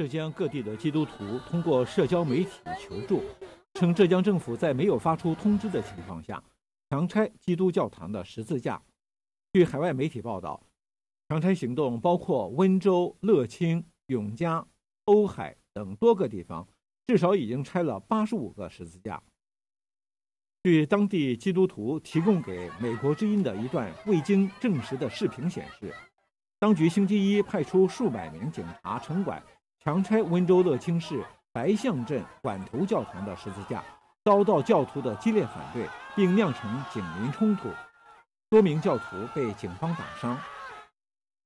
浙江各地的基督徒通过社交媒体求助，称浙江政府在没有发出通知的情况下强拆基督教堂的十字架。据海外媒体报道，强拆行动包括温州、乐清、永嘉、瓯海等多个地方，至少已经拆了八十五个十字架。据当地基督徒提供给美国之音的一段未经证实的视频显示，当局星期一派出数百名警察、城管。强拆温州乐清市白象镇管头教堂的十字架，遭到教徒的激烈反对，并酿成警民冲突，多名教徒被警方打伤。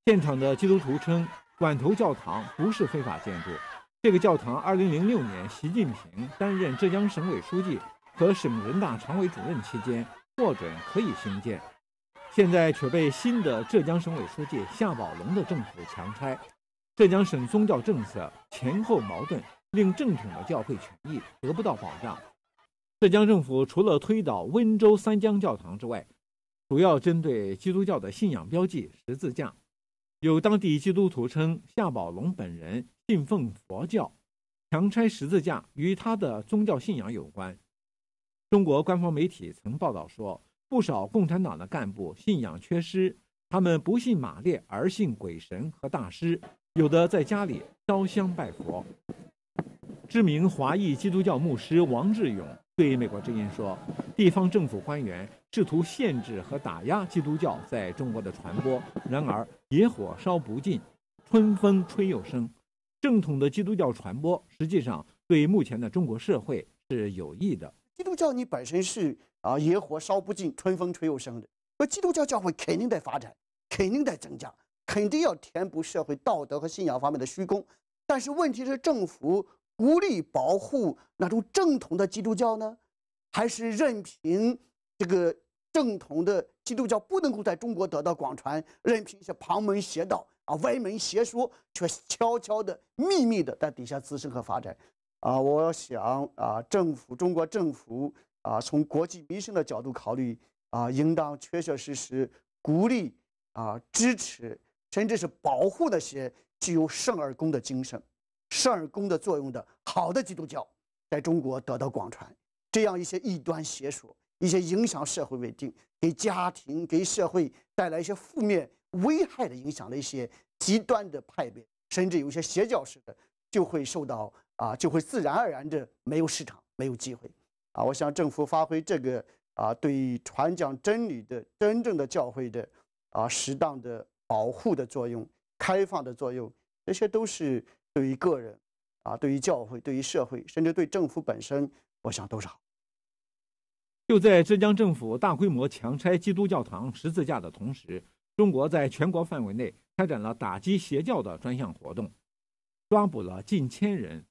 现场的基督徒称，管头教堂不是非法建筑，这个教堂二零零六年习近平担任浙江省委书记和省人大常委主任期间获准可以兴建，现在却被新的浙江省委书记夏宝龙的政府强拆。浙江省宗教政策前后矛盾，令正统的教会权益得不到保障。浙江政府除了推倒温州三江教堂之外，主要针对基督教的信仰标记十字架。有当地基督徒称，夏宝龙本人信奉佛教，强拆十字架与他的宗教信仰有关。中国官方媒体曾报道说，不少共产党的干部信仰缺失，他们不信马列，而信鬼神和大师。有的在家里烧香拜佛。知名华裔基督教牧师王志勇对美国之音说：“地方政府官员试图限制和打压基督教在中国的传播，然而野火烧不尽，春风吹又生。正统的基督教传播实际上对目前的中国社会是有益的。基督教你本身是啊，野火烧不尽，春风吹又生的。那基督教教会肯定在发展，肯定在增加。”肯定要填补社会道德和信仰方面的虚空，但是问题是政府鼓励保护那种正统的基督教呢，还是任凭这个正统的基督教不能够在中国得到广传，任凭一些旁门邪道啊、歪门邪说，却悄悄的、秘密的在底下滋生和发展？啊，我想啊，政府、中国政府啊，从国计民生的角度考虑啊，应当确确实实鼓励啊、支持。甚至是保护那些具有圣而公的精神、圣而公的作用的好的基督教，在中国得到广传。这样一些异端邪说、一些影响社会稳定、给家庭、给社会带来一些负面危害的影响的一些极端的派别，甚至有些邪教式的，就会受到啊，就会自然而然的没有市场、没有机会啊。我想政府发挥这个啊，对传讲真理的真正的教会的啊，适当的。保护的作用、开放的作用，这些都是对于个人、啊，对于教会、对于社会，甚至对政府本身，我想都是好。就在浙江政府大规模强拆基督教堂十字架的同时，中国在全国范围内开展了打击邪教的专项活动，抓捕了近千人。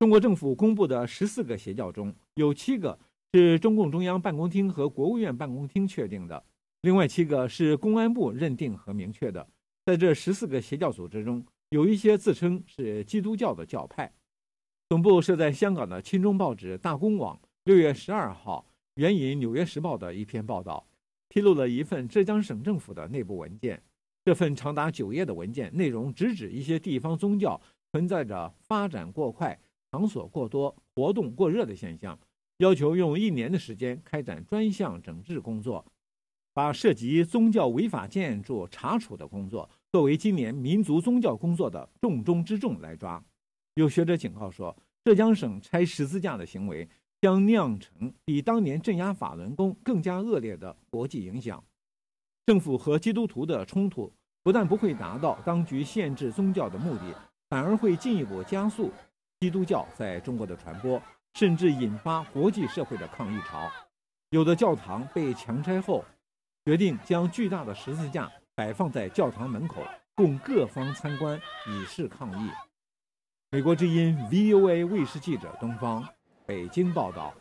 中国政府公布的十四个邪教中，有七个是中共中央办公厅和国务院办公厅确定的。另外七个是公安部认定和明确的，在这十四个邪教组织中，有一些自称是基督教的教派。总部设在香港的《钦中》报纸《大公网》六月十二号援引《纽约时报》的一篇报道，披露了一份浙江省政府的内部文件。这份长达九页的文件内容直指一些地方宗教存在着发展过快、场所过多、活动过热的现象，要求用一年的时间开展专项整治工作。把涉及宗教违法建筑查处的工作作为今年民族宗教工作的重中之重来抓。有学者警告说，浙江省拆十字架的行为将酿成比当年镇压法轮功更加恶劣的国际影响。政府和基督徒的冲突不但不会达到当局限制宗教的目的，反而会进一步加速基督教在中国的传播，甚至引发国际社会的抗议潮。有的教堂被强拆后。决定将巨大的十字架摆放在教堂门口，供各方参观，以示抗议。美国之音 VOA 卫视记者东方，北京报道。